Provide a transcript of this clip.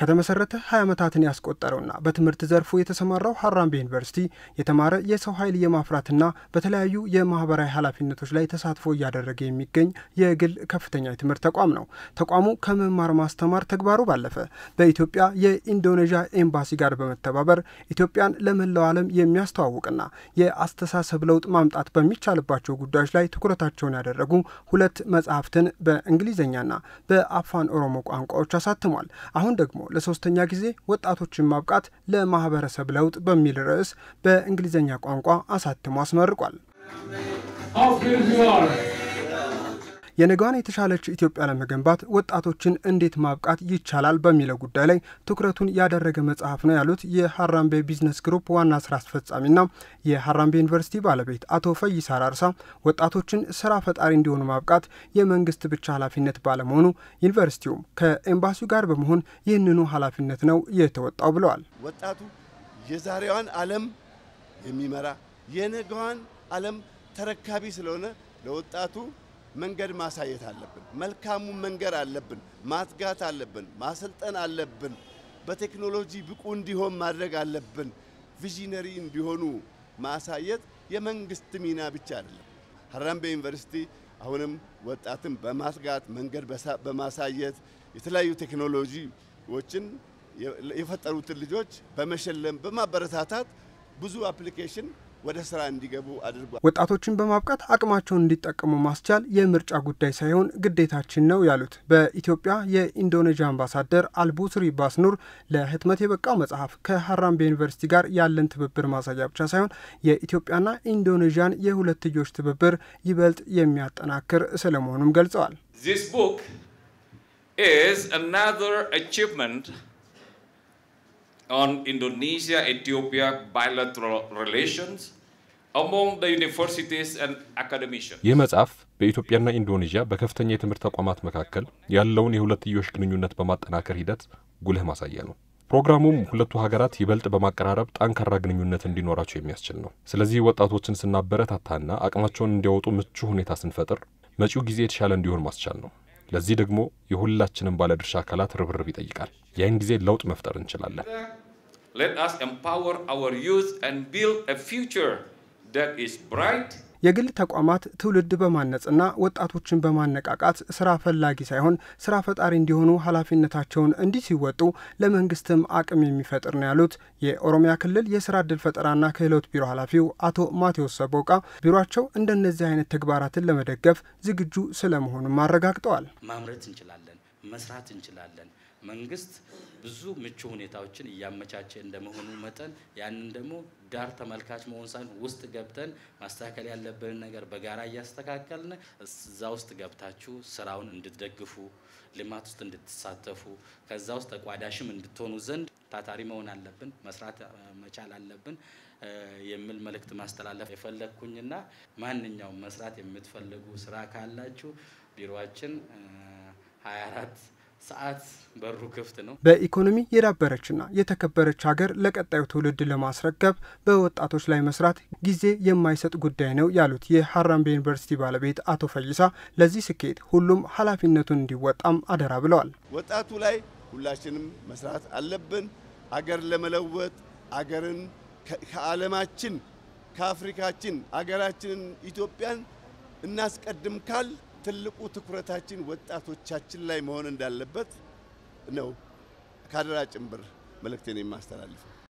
ከተመሰረተ 20 ዓመታትን ያስቆጠረውና በትምህርት ዘርፉ የተሰማራው ሀራምቤ ዩኒቨርሲቲ የተማረ የሰው ኃይል የማፍራትና በተለያዩ የማህበራዊ ኃላፊነቶች ላይ ተሳትፎ እያደረገ የሚገኝ የግል ከፍተኛ የትምህርት ተቋም ነው። ተቋሙ ከመማር ማስተማር ተግባሩ ባለፈ በኢትዮጵያ የኢንዶኔዥያ ኤምባሲ ጋር በመተባበር ኢትዮጵያን ለመላው ዓለም የሚያስተዋውቅና የአስተሳሰብ ለውጥ ማምጣት በሚቻልባቸው ጉዳዮች ላይ ትኩረታቸውን ያደረጉ ሁለት መጽሐፍትን በእንግሊዝኛና በአፋን ኦሮሞ ቋንቋዎች አሳትሟል። አሁን ደግሞ ለሶስተኛ ጊዜ ወጣቶችን ማብቃት ለማህበረሰብ ለውጥ በሚል ርዕስ በእንግሊዝኛ ቋንቋ አሳትሞ አስመርቋል። የነገዋን የተሻለች ኢትዮጵያ ለመገንባት ወጣቶችን እንዴት ማብቃት ይቻላል በሚለው ጉዳይ ላይ ትኩረቱን ያደረገ መጽሐፍ ነው ያሉት የሀራምቤ ቢዝነስ ግሩፕ ዋና ስራ አስፈጻሚና የሀራምቤ ዩኒቨርሲቲ ባለቤት አቶ ፈይሳ አራርሳ ወጣቶችን ስራ ፈጣሪ እንዲሆኑ ማብቃት የመንግስት ብቻ ኃላፊነት ባለመሆኑ ዩኒቨርሲቲውም ከኤምባሲው ጋር በመሆን ይህንኑ ኃላፊነት ነው የተወጣው ብለዋል። ወጣቱ የዛሬዋን ዓለም የሚመራ የነገዋን ዓለም ተረካቢ ስለሆነ ለወጣቱ መንገድ ማሳየት አለብን። መልካሙን መንገድ አለብን ማትጋት አለብን፣ ማሰልጠን አለብን። በቴክኖሎጂ ብቁ እንዲሆን ማድረግ አለብን። ቪዥነሪ እንዲሆኑ ማሳየት የመንግስት ሚና ብቻ አይደለም። ሀራምቤ ዩኒቨርሲቲ አሁንም ወጣትን በማትጋት መንገድ በማሳየት የተለያዩ ቴክኖሎጂዎችን የፈጠሩትን ልጆች በመሸለም በማበረታታት ብዙ አፕሊኬሽን ወደ ስራ እንዲገቡ አድርጓል። ወጣቶችን በማብቃት አቅማቸውን እንዲጠቀሙ ማስቻል የምርጫ ጉዳይ ሳይሆን ግዴታችን ነው ያሉት በኢትዮጵያ የኢንዶኔዥያ አምባሳደር አልቡስሪ ባስኑር ለህትመት የበቃው መጽሐፍ ከሀራምቤ ዩኒቨርሲቲ ጋር ያለን ትብብር ማሳያ ብቻ ሳይሆን የኢትዮጵያና ኢንዶኔዥያን የሁለትዮሽ ትብብር ይበልጥ የሚያጠናክር ስለመሆኑም ገልጸዋል። on Indonesia-Ethiopia bilateral relations among the universities and academicians. ይህ መጽሐፍ በኢትዮጵያና ኢንዶኔዥያ በከፍተኛ የትምህርት ተቋማት መካከል ያለውን የሁለትዮሽ ግንኙነት በማጠናከር ሂደት ጉልህ ማሳያ ነው። ፕሮግራሙም ሁለቱ ሀገራት ይበልጥ በማቀራረብ ጠንካራ ግንኙነት እንዲኖራቸው የሚያስችል ነው። ስለዚህ ወጣቶችን ስናበረታታና አቅማቸውን እንዲያወጡ ምቹ ሁኔታ ስንፈጥር መጪው ጊዜ የተሻለ እንዲሆን ማስቻል ነው። ለዚህ ደግሞ የሁላችንም ባለድርሻ አካላት ርብርብ ይጠይቃል። ያን ጊዜ ለውጥ መፍጠር እንችላለን። ሌት አስ empower አወር ዩዝ and ቢልድ a future that የግል ተቋማት ትውልድ በማነጽና ወጣቶችን በማነቃቃት ስራ ፈላጊ ሳይሆን ስራ ፈጣሪ እንዲሆኑ ኃላፊነታቸውን እንዲህ ሲወጡ ለመንግስትም አቅም የሚፈጥር ነው ያሉት የኦሮሚያ ክልል የስራ እድል ፈጠራና ክህሎት ቢሮ ኃላፊው አቶ ማቴዎስ ሰቦቃ ቢሮቸው እንደነዚህ አይነት ተግባራትን ለመደገፍ ዝግጁ ስለመሆኑም አረጋግጠዋል። ማምረት እንችላለን መስራት እንችላለን። መንግስት ብዙ ምቹ ሁኔታዎችን እያመቻቸ እንደመሆኑ መጠን ያንን ደግሞ ዳር ተመልካች መሆን ሳይሆን ውስጥ ገብተን ማስተካከል ያለብንን ነገር በጋራ እያስተካከልን እዛ ውስጥ ገብታችሁ ስራውን እንድትደግፉ፣ ልማት ውስጥ እንድትሳተፉ፣ ከዛ ውስጥ ተቋዳሽም እንድትሆኑ ዘንድ ታታሪ መሆን አለብን፣ መስራት መቻል አለብን የሚል መልእክት ማስተላለፍ የፈለግኩኝና ማንኛውም መስራት የምትፈልጉ ስራ ካላችሁ ቢሮችን 24 ሰዓት በሩ ክፍት ነው። በኢኮኖሚ የዳበረችና የተከበረች ሀገር ለቀጣዩ ትውልድ ለማስረከብ በወጣቶች ላይ መስራት ጊዜ የማይሰጥ ጉዳይ ነው ያሉት የሐራምቤ ዩኒቨርሲቲ ባለቤት አቶ ፈይሳ ለዚህ ስኬት ሁሉም ኃላፊነቱን እንዲወጣም አደራ ብለዋል። ወጣቱ ላይ ሁላችንም መስራት አለብን። አገር ለመለወጥ አገርን ከዓለማችን ከአፍሪካችን አገራችንን ኢትዮጵያን እናስቀድም ካል ትልቁ ትኩረታችን ወጣቶቻችን ላይ መሆን እንዳለበት ነው። ካደራ ጭምር መልእክቴን የማስተላልፈው